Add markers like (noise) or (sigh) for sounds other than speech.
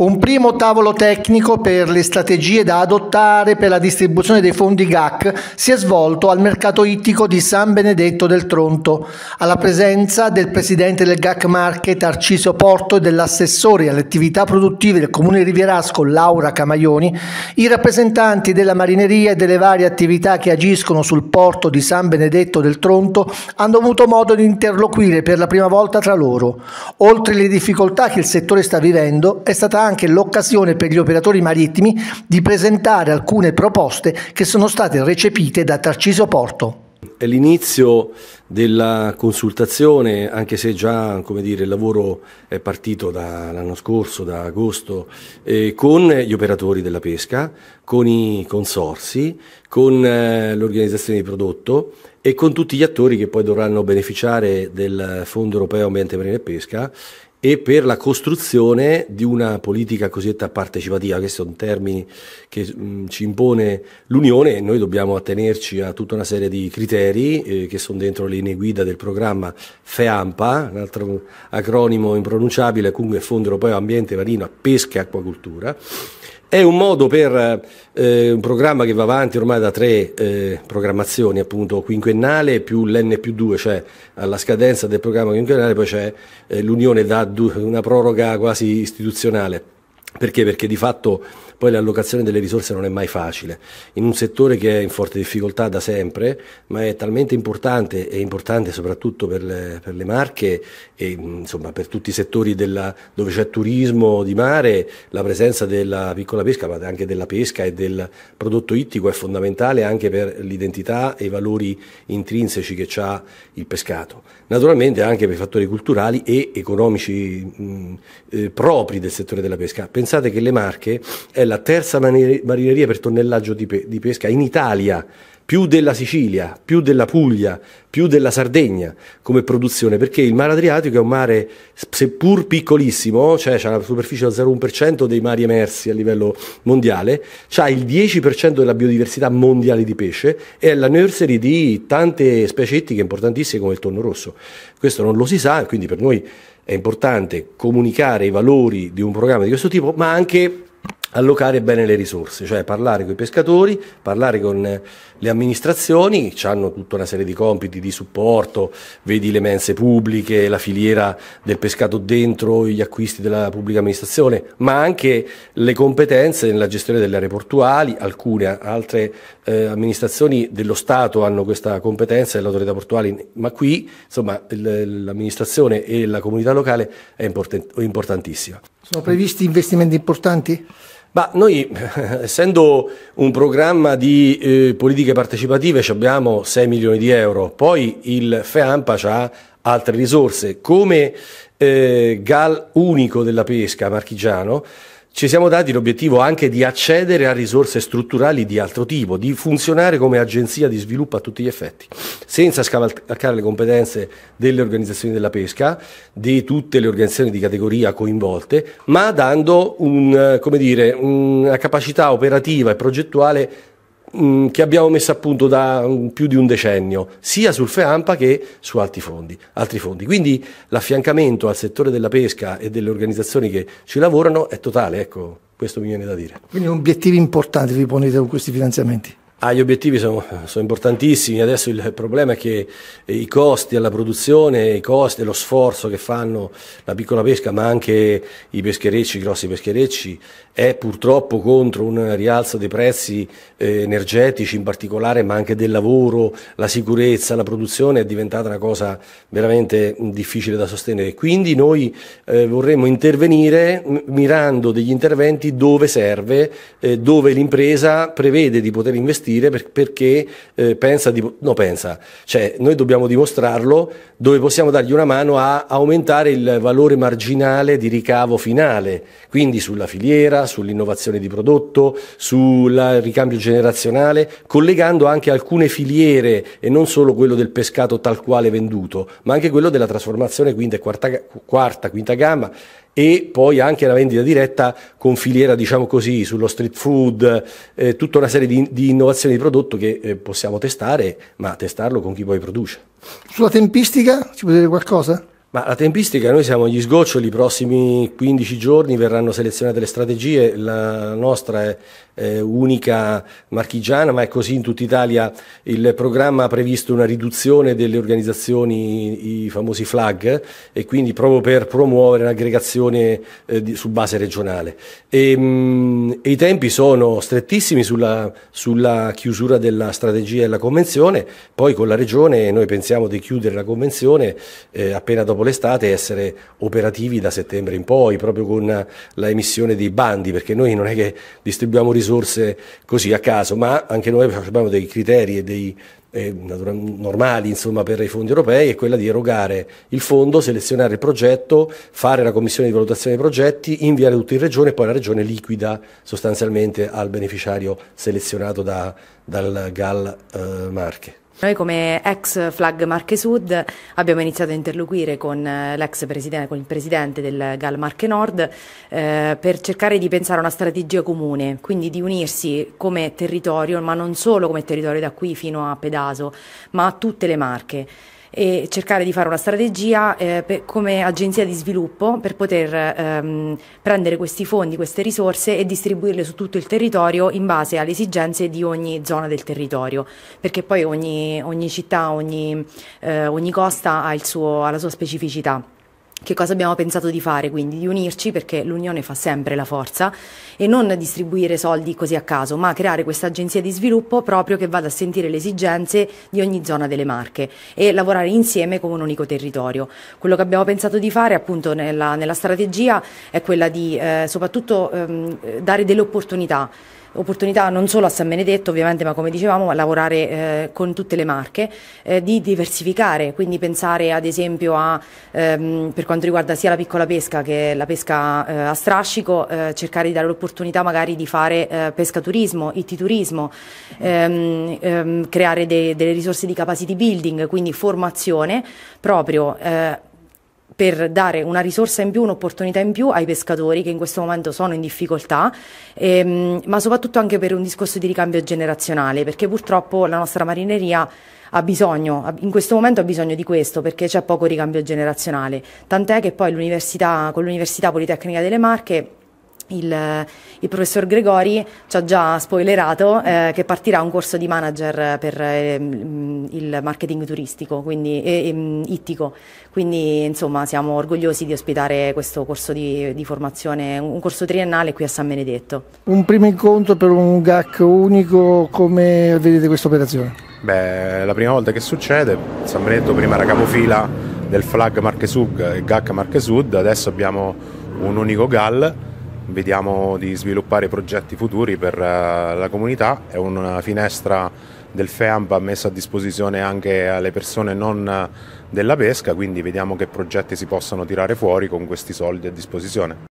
Un primo tavolo tecnico per le strategie da adottare per la distribuzione dei fondi GAC si è svolto al mercato ittico di San Benedetto del Tronto, alla presenza del presidente del GAC Market Arciso Porto e dell'assessore alle attività produttive del comune rivierasco Laura Camaioni, i rappresentanti della marineria e delle varie attività che agiscono sul porto di San Benedetto del Tronto hanno avuto modo di interloquire per la prima volta tra loro. Oltre le difficoltà che il settore sta vivendo, è stata anche anche l'occasione per gli operatori marittimi di presentare alcune proposte che sono state recepite da Tarciso Porto. È l'inizio della consultazione, anche se già dire, il lavoro è partito dall'anno scorso, da agosto, eh, con gli operatori della pesca, con i consorsi, con eh, l'organizzazione di prodotto e con tutti gli attori che poi dovranno beneficiare del Fondo Europeo Ambiente Marina e Pesca e per la costruzione di una politica cosiddetta partecipativa. che sono termini che mh, mm, ci impone l'Unione e noi dobbiamo attenerci a tutta una serie di criteri eh, che sono dentro le linee guida del programma FEAMPA, un altro acronimo impronunciabile, comunque Fondo Europeo Ambiente, Marina, Pesca e Acquacultura è un modo per eh, un programma che va avanti ormai da tre eh, programmazioni, appunto quinquennale più l'N più 2, cioè alla scadenza del programma quinquennale poi c'è eh, l'unione da una proroga quasi istituzionale. Perché? Perché di fatto poi l'allocazione delle risorse non è mai facile. In un settore che è in forte difficoltà da sempre, ma è talmente importante, è importante soprattutto per le, per le Marche e insomma, per tutti i settori della, dove c'è turismo di mare, la presenza della piccola pesca, ma anche della pesca e del prodotto ittico è fondamentale anche per l'identità e i valori intrinseci che ha il pescato. Naturalmente anche per i fattori culturali e economici mh, eh, propri del settore della pesca Pensate che le Marche è la terza marineria per tonnellaggio di, pe- di pesca in Italia, più della Sicilia, più della Puglia, più della Sardegna come produzione, perché il mare Adriatico è un mare, seppur piccolissimo, cioè ha una superficie del 0,1% dei mari emersi a livello mondiale, ha il 10% della biodiversità mondiale di pesce e è la nursery di tante specie ittiche importantissime come il tonno rosso. Questo non lo si sa, quindi per noi è importante comunicare i valori di un programma di questo tipo, ma anche allocare bene le risorse, cioè parlare con i pescatori, parlare con eh, le amministrazioni, che hanno tutta una serie di compiti di supporto, vedi le mense pubbliche, la filiera del pescato dentro, gli acquisti della pubblica amministrazione, ma anche le competenze nella gestione delle aree portuali, alcune altre eh, amministrazioni dello Stato hanno questa competenza e l'autorità portuale, ma qui insomma l'amministrazione e la comunità locale è, important è importantissima. Sono previsti investimenti importanti? Ma noi, (laughs) essendo un programma di eh, politiche partecipative, abbiamo 6 milioni di euro, poi il FEAMPA ha altre risorse. Come eh, GAL unico della pesca marchigiano, ci siamo dati l'obiettivo anche di accedere a risorse strutturali di altro tipo, di funzionare come agenzia di sviluppo a tutti gli effetti, senza scavalcare le competenze delle organizzazioni della pesca, di tutte le organizzazioni di categoria coinvolte, ma dando un, eh, come dire, una capacità operativa e progettuale Mm, che abbiamo messo a punto da mm, più di un decennio, sia sul FEAMPA che su altri fondi, altri fondi, Quindi l'affiancamento al settore della pesca e delle organizzazioni che ci lavorano è totale, ecco, questo mi viene da dire. Quindi obiettivi importanti vi ponete con questi finanziamenti? Ah, gli obiettivi sono, sono, importantissimi, adesso il problema è che i costi alla produzione, i costi e lo sforzo che fanno la piccola pesca, ma anche i pescherecci, i grossi pescherecci, è purtroppo contro un rialzo dei prezzi eh, energetici in particolare, ma anche del lavoro, la sicurezza, la produzione è diventata una cosa veramente difficile da sostenere. Quindi noi eh, vorremmo intervenire mirando degli interventi dove serve, eh, dove l'impresa prevede di poter investire investire per, perché eh, pensa, di, no pensa, cioè noi dobbiamo dimostrarlo dove possiamo dargli una mano a aumentare il valore marginale di ricavo finale, quindi sulla filiera, sull'innovazione di prodotto, sul ricambio generazionale, collegando anche alcune filiere e non solo quello del pescato tal quale venduto, ma anche quello della trasformazione quinta e quarta, quarta quinta gamma e poi anche la vendita diretta con filiera, diciamo così, sullo street food, eh, tutta una serie di, di, innovazioni di prodotto che eh, possiamo testare, ma testarlo con chi poi produce. Sulla tempistica ci può dire qualcosa? Ma la tempistica, noi siamo agli sgoccioli, i prossimi 15 giorni verranno selezionate le strategie, la nostra è, è, unica marchigiana, ma è così in tutta Italia. Il programma ha previsto una riduzione delle organizzazioni, i famosi flag, e quindi proprio per promuovere l'aggregazione eh, di, su base regionale. E, ehm, mh, e I tempi sono strettissimi sulla, sulla chiusura della strategia e la convenzione, poi con la regione noi pensiamo di chiudere la convenzione eh, appena dopo dopo l'estate essere operativi da settembre in poi, proprio con l'emissione dei bandi, perché noi non è che distribuiamo risorse così a caso, ma anche noi abbiamo dei criteri e dei eh, normali insomma, per i fondi europei è quella di erogare il fondo, selezionare il progetto, fare la commissione di valutazione dei progetti, inviare tutto in regione e poi la regione liquida sostanzialmente al beneficiario selezionato da, dal GAL eh, Marche. Noi come ex Flag Marche Sud abbiamo iniziato a interloquire con eh, l'ex presidente, con il presidente del GAL Marche Nord eh, per cercare di pensare a una strategia comune, quindi di unirsi come territorio, ma non solo come territorio da qui fino a Pedaso, ma a tutte le Marche e cercare di fare una strategia eh, per, come agenzia di sviluppo per poter ehm, prendere questi fondi, queste risorse e distribuirle su tutto il territorio in base alle esigenze di ogni zona del territorio, perché poi ogni, ogni città, ogni, eh, ogni costa ha, suo, ha la sua specificità. Che cosa abbiamo pensato di fare? Quindi di unirci perché l'unione fa sempre la forza e non distribuire soldi così a caso, ma creare questa agenzia di sviluppo proprio che vada a sentire le esigenze di ogni zona delle Marche e lavorare insieme come un unico territorio. Quello che abbiamo pensato di fare appunto nella, nella strategia è quella di eh, soprattutto ehm, dare delle opportunità opportunità non solo a San Benedetto ovviamente ma come dicevamo a lavorare eh, con tutte le marche, eh, di diversificare, quindi pensare ad esempio a, ehm, per quanto riguarda sia la piccola pesca che la pesca eh, a strascico, eh, cercare di dare l'opportunità magari di fare eh, pesca turismo, ittiturismo, ehm, ehm, creare de delle risorse di capacity building, quindi formazione proprio eh, per dare una risorsa in più, un'opportunità in più ai pescatori che in questo momento sono in difficoltà, ehm, ma soprattutto anche per un discorso di ricambio generazionale, perché purtroppo la nostra marineria ha bisogno, in questo momento ha bisogno di questo perché c'è poco ricambio generazionale, tant'è che poi con l'Università Politecnica delle Marche il, il professor Gregori ci ha già spoilerato eh, che partirà un corso di manager per eh, il marketing turistico, quindi e, e, ehm, ittico. Quindi insomma siamo orgogliosi di ospitare questo corso di, di, formazione, un corso triennale qui a San Benedetto. Un primo incontro per un GAC unico, come vedete questa operazione? Beh, è la prima volta che succede, San Benedetto prima era capofila del flag Marche Sud e GAC Marche Sud, adesso abbiamo un unico GAL vediamo di sviluppare progetti futuri per eh, la comunità, è una finestra del FEAMP messa a disposizione anche alle persone non eh, della pesca, quindi vediamo che progetti si possano tirare fuori con questi soldi a disposizione.